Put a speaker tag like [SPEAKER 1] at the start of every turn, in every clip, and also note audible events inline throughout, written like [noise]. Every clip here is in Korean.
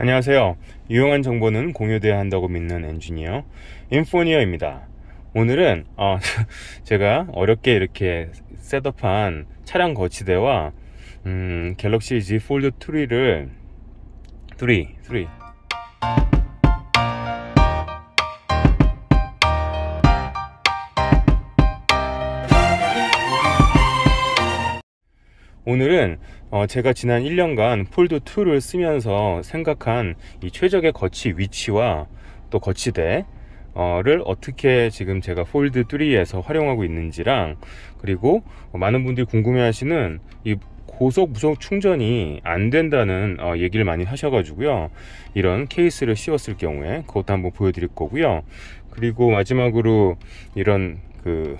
[SPEAKER 1] 안녕하세요. 유용한 정보는 공유돼야 한다고 믿는 엔지니어 인포니어입니다. 오늘은 어, [laughs] 제가 어렵게 이렇게 셋업한 차량 거치대와 음, 갤럭시 Z 폴드 3를 3, 3 오늘은 어 제가 지난 1년간 폴드2를 쓰면서 생각한 이 최적의 거치 위치와 또 거치대 어, 를 어떻게 지금 제가 폴드3에서 활용하고 있는지랑 그리고 많은 분들이 궁금해하시는 이 고속 무속 충전이 안 된다는 어, 얘기를 많이 하셔가지고요 이런 케이스를 씌웠을 경우에 그것도 한번 보여드릴 거고요 그리고 마지막으로 이런 그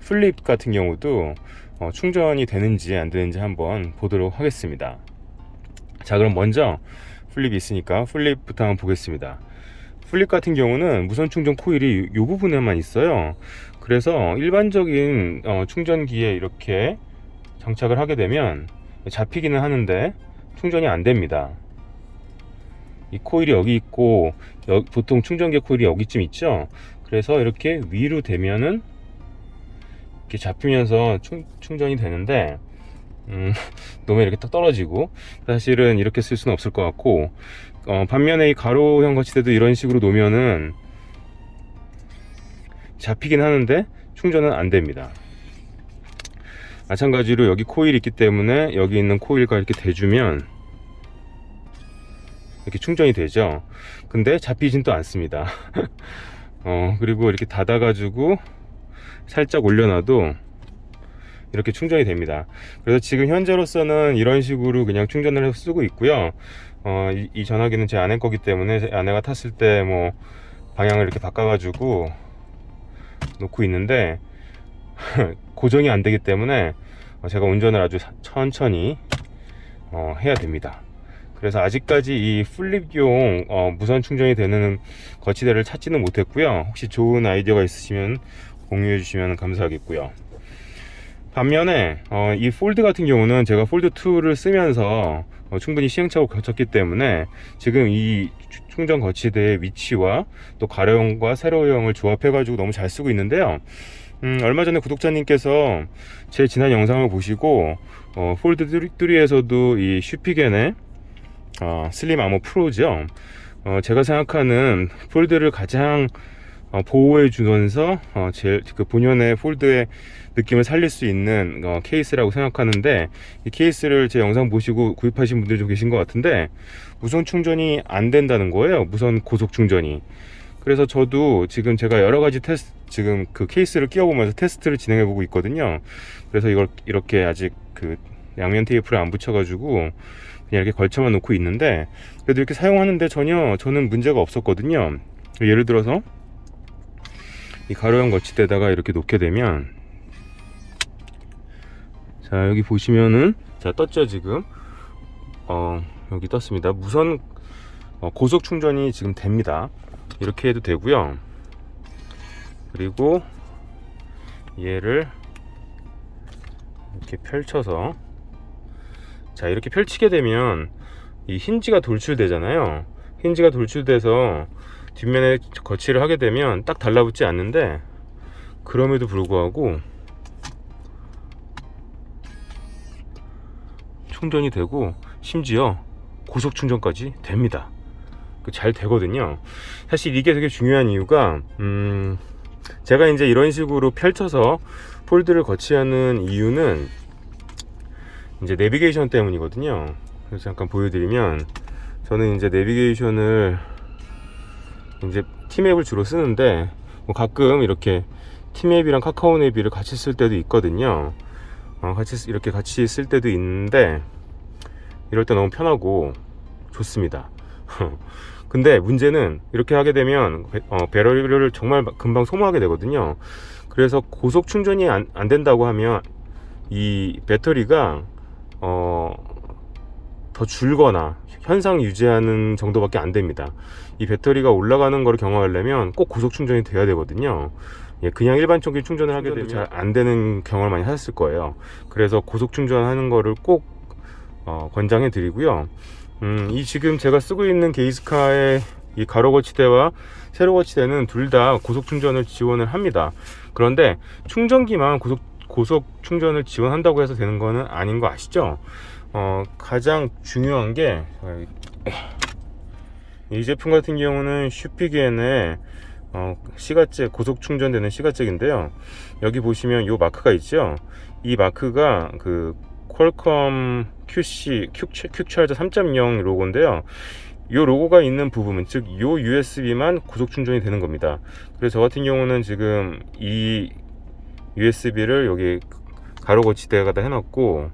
[SPEAKER 1] 플립 같은 경우도 어, 충전이 되는지 안 되는지 한번 보도록 하겠습니다 자 그럼 먼저 플립이 있으니까 플립부터 한번 보겠습니다 플립 같은 경우는 무선 충전 코일이 이 부분에만 있어요 그래서 일반적인 어, 충전기에 이렇게 장착을 하게 되면 잡히기는 하는데 충전이 안 됩니다 이 코일이 여기 있고 여, 보통 충전기 코일이 여기쯤 있죠 그래서 이렇게 위로 되면은 이렇게 잡히면서 충, 전이 되는데 음, [laughs] 놈에 이렇게 딱 떨어지고 사실은 이렇게 쓸 수는 없을 것 같고 어, 반면에 이 가로형 거치대도 이런 식으로 놓으면은 잡히긴 하는데 충전은 안 됩니다 마찬가지로 여기 코일이 있기 때문에 여기 있는 코일과 이렇게 대주면 이렇게 충전이 되죠 근데 잡히진 또 않습니다 [laughs] 어 그리고 이렇게 닫아 가지고 살짝 올려놔도 이렇게 충전이 됩니다 그래서 지금 현재로서는 이런 식으로 그냥 충전을 해서 쓰고 있고요 어, 이, 이, 전화기는 제 아내 거기 때문에 아내가 탔을 때 뭐 방향을 이렇게 바꿔 가지고 놓고 있는데 [laughs] 고정이 안 되기 때문에 어, 제가 운전을 아주 천천히 어, 해야 됩니다 그래서 아직까지 이 플립용 어, 무선 충전이 되는 거치대를 찾지는 못했고요 혹시 좋은 아이디어가 있으시면 공유해 주시면 감사하겠고요 반면에 어, 이 폴드 같은 경우는 제가 폴드 2를 쓰면서 어, 충분히 시행착오 거쳤기 때문에 지금 이 충전 거치대의 위치와 또 가려형과 세로형을 조합해 가지고 너무 잘 쓰고 있는데요 음, 얼마 전에 구독자님께서 제 지난 영상을 보시고 어, 폴드 3에서도 이 슈피겐의 어, 슬림 아머 프로죠 어, 제가 생각하는 폴드를 가장 어, 보호해 주면서 어, 제일 그 본연의 폴드의 느낌을 살릴 수 있는 어, 케이스라고 생각하는데 이 케이스를 제 영상 보시고 구입하신 분들 좀 계신 것 같은데 무선 충전이 안 된다는 거예요 무선 고속 충전이 그래서 저도 지금 제가 여러 가지 테스트 지금 그 케이스를 끼워보면서 테스트를 진행해 보고 있거든요 그래서 이걸 이렇게 아직 그 양면 테이프를 안 붙여가지고 그냥 이렇게 걸쳐만 놓고 있는데 그래도 이렇게 사용하는데 전혀 저는 문제가 없었거든요 예를 들어서 이 가로형 거치대다가 에 이렇게 놓게 되면 자 여기 보시면은 자 떴죠 지금 어 여기 떴습니다 무선 어, 고속 충전이 지금 됩니다 이렇게 해도 되고요 그리고 얘를 이렇게 펼쳐서 자 이렇게 펼치게 되면 이 힌지가 돌출되잖아요 힌지가 돌출돼서 뒷면에 거치를 하게 되면 딱 달라붙지 않는데 그럼에도 불구하고 충전이 되고 심지어 고속 충전까지 됩니다 그 잘 되거든요 사실 이게 되게 중요한 이유가 음 제가 이제 이런 식으로 펼쳐서 폴드를 거치하는 이유는 이제 내비게이션 때문이거든요 그래서 잠깐 보여드리면 저는 이제 내비게이션을 이제 티맵을 주로 쓰는데 뭐 가끔 이렇게 티맵이랑 카카오 네비를 같이 쓸 때도 있거든요 어, 같이 이렇게 같이 쓸 때도 있는데 이럴 때 너무 편하고 좋습니다 [laughs] 근데 문제는 이렇게 하게 되면 어, 배럴을 정말 금방 소모하게 되거든요 그래서 고속 충전이 안, 안 된다고 하면 이 배터리가 어, 더 줄거나 현상 유지하는 정도밖에 안 됩니다 이 배터리가 올라가는 걸 경험하려면 꼭 고속 충전이 돼야 되거든요 예, 그냥 일반적기 충전을 하게 되면 잘 안 되는 경험을 많이 하셨을 거예요 그래서 고속 충전하는 거를 꼭 어, 권장해 드리고요 음, 이 지금 제가 쓰고 있는 게이스카의 이 가로 거치대와 세로 거치대는 둘 다 고속 충전을 지원을 합니다 그런데 충전기만 고속 고속 충전을 지원한다고 해서 되는 거는 아닌 거 아시죠? 어, 가장 중요한 게 이 제품 같은 경우는 슈피겐의 어, 시가잭 고속 충전되는 시가잭인데요 여기 보시면 이 마크가 있죠 이 마크가 그 퀄컴 QC 큐차저 3.0 로고인데요 이 로고가 있는 부분은 즉 이 USB만 고속 충전이 되는 겁니다 그래서 저 같은 경우는 지금 이 USB를 여기 가로고 지대에다 해놨고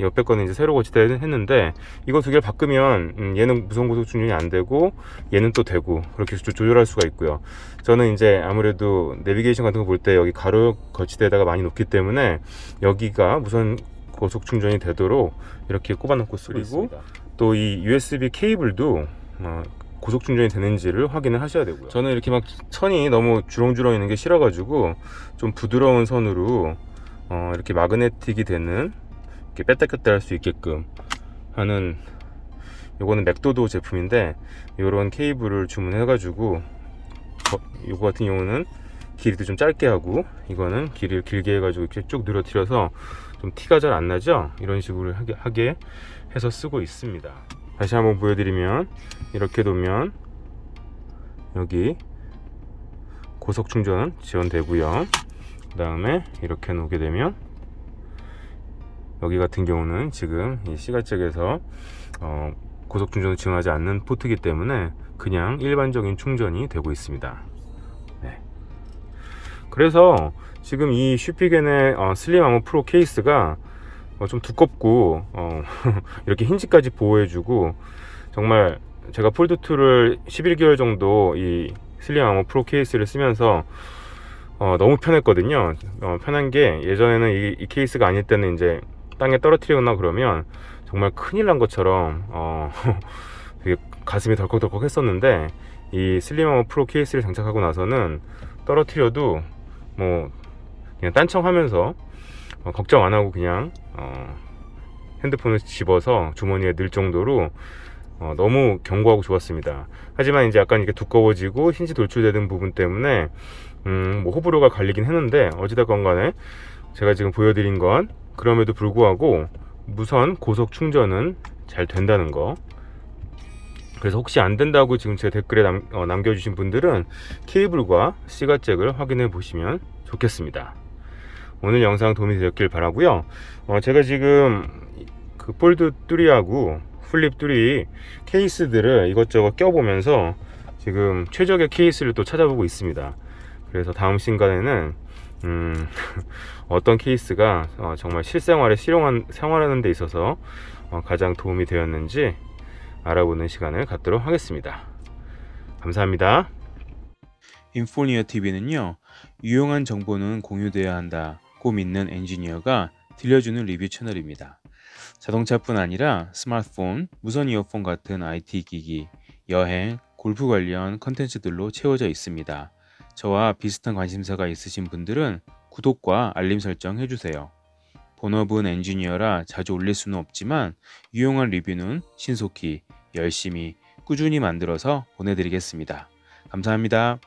[SPEAKER 1] 옆에 거는 이제 새로 고치다 했는데 이거 두 개를 바꾸면 음, 얘는 무선 고속 충전이 안 되고 얘는 또 되고 그렇게 조, 조절할 수가 있고요. 저는 이제 아무래도 내비게이션 같은 거 볼 때 여기 가로 거치대에다가 많이 놓기 때문에 여기가 무선 고속 충전이 되도록 이렇게 꼽아놓고 쓰고 있습또이 USB 케이블도 어, 고속 충전이 되는지를 확인을 하셔야 되고요. 저는 이렇게 막 천이 너무 주렁주렁 있는 게 싫어가지고 좀 부드러운 선으로 어, 이렇게 마그네틱이 되는 이렇게 뺐다 꼈다 할 수 있게끔 하는 요거는 맥도도 제품인데 요런 케이블을 주문해 가지고 요거 같은 경우는 길이도 좀 짧게 하고 이거는 길이를 길게 해가지고 이렇게 쭉 늘어뜨려서 좀 티가 잘 안 나죠 이런 식으로 하게, 하게 해서 쓰고 있습니다 다시 한번 보여드리면 이렇게 놓으면 여기 고속 충전 지원되고요 그 다음에 이렇게 놓게 되면 여기 같은 경우는 지금 이 시가 쪽에서 어, 고속 충전을 지원하지 않는 포트기 이 때문에 그냥 일반적인 충전이 되고 있습니다. 네. 그래서 지금 이 슈피겐의 어, 슬림 아머 프로 케이스가 어, 좀 두껍고 어, [laughs] 이렇게 힌지까지 보호해주고 정말 제가 폴드2를 11개월 정도 이 슬림 아머 프로 케이스를 쓰면서 어, 너무 편했거든요. 어, 편한 게 예전에는 이, 이 케이스가 아닐 때는 이제 땅에 떨어뜨리거나 그러면 정말 큰일 난 것처럼 어, [laughs] 되게 가슴이 덜컥덜컥 했었는데 이 슬림하머 프로 케이스를 장착하고 나서는 떨어뜨려도 뭐 그냥 딴청하면서 어, 걱정 안 하고 그냥 어, 핸드폰을 집어서 주머니에 넣을 정도로 어, 너무 견고하고 좋았습니다. 하지만 이제 약간 이렇게 두꺼워지고 힌지 돌출되는 부분 때문에 음, 뭐 호불호가 갈리긴 했는데 어찌됐건 간에 제가 지금 보여드린 건 그럼에도 불구하고 무선 고속 충전은 잘 된다는 거 그래서 혹시 안 된다고 지금 제 댓글에 남, 어, 남겨주신 분들은 케이블과 시가잭을 확인해 보시면 좋겠습니다 오늘 영상 도움이 되었길 바라고요 어, 제가 지금 그 폴드 뚜리하고 플립 뚜리 케이스들을 이것저것 껴보면서 지금 최적의 케이스를 또 찾아보고 있습니다 그래서 다음 시간에는 음, [laughs] 어떤 케이스가 어, 정말 실생활에 실용한 생활하는 데 있어서 어, 가장 도움이 되었는지 알아보는 시간을 갖도록 하겠습니다. 감사합니다. 인포니어 TV는요. 유용한 정보는 공유되어야 한다고 믿는 엔지니어가 들려주는 리뷰 채널입니다. 자동차뿐 아니라 스마트폰, 무선 이어폰 같은 IT 기기, 여행, 골프 관련 컨텐츠들로 채워져 있습니다. 저와 비슷한 관심사가 있으신 분들은 구독과 알림 설정 해주세요. 본업은 엔지니어라 자주 올릴 수는 없지만 유용한 리뷰는 신속히 열심히 꾸준히 만들어서 보내드리겠습니다. 감사합니다.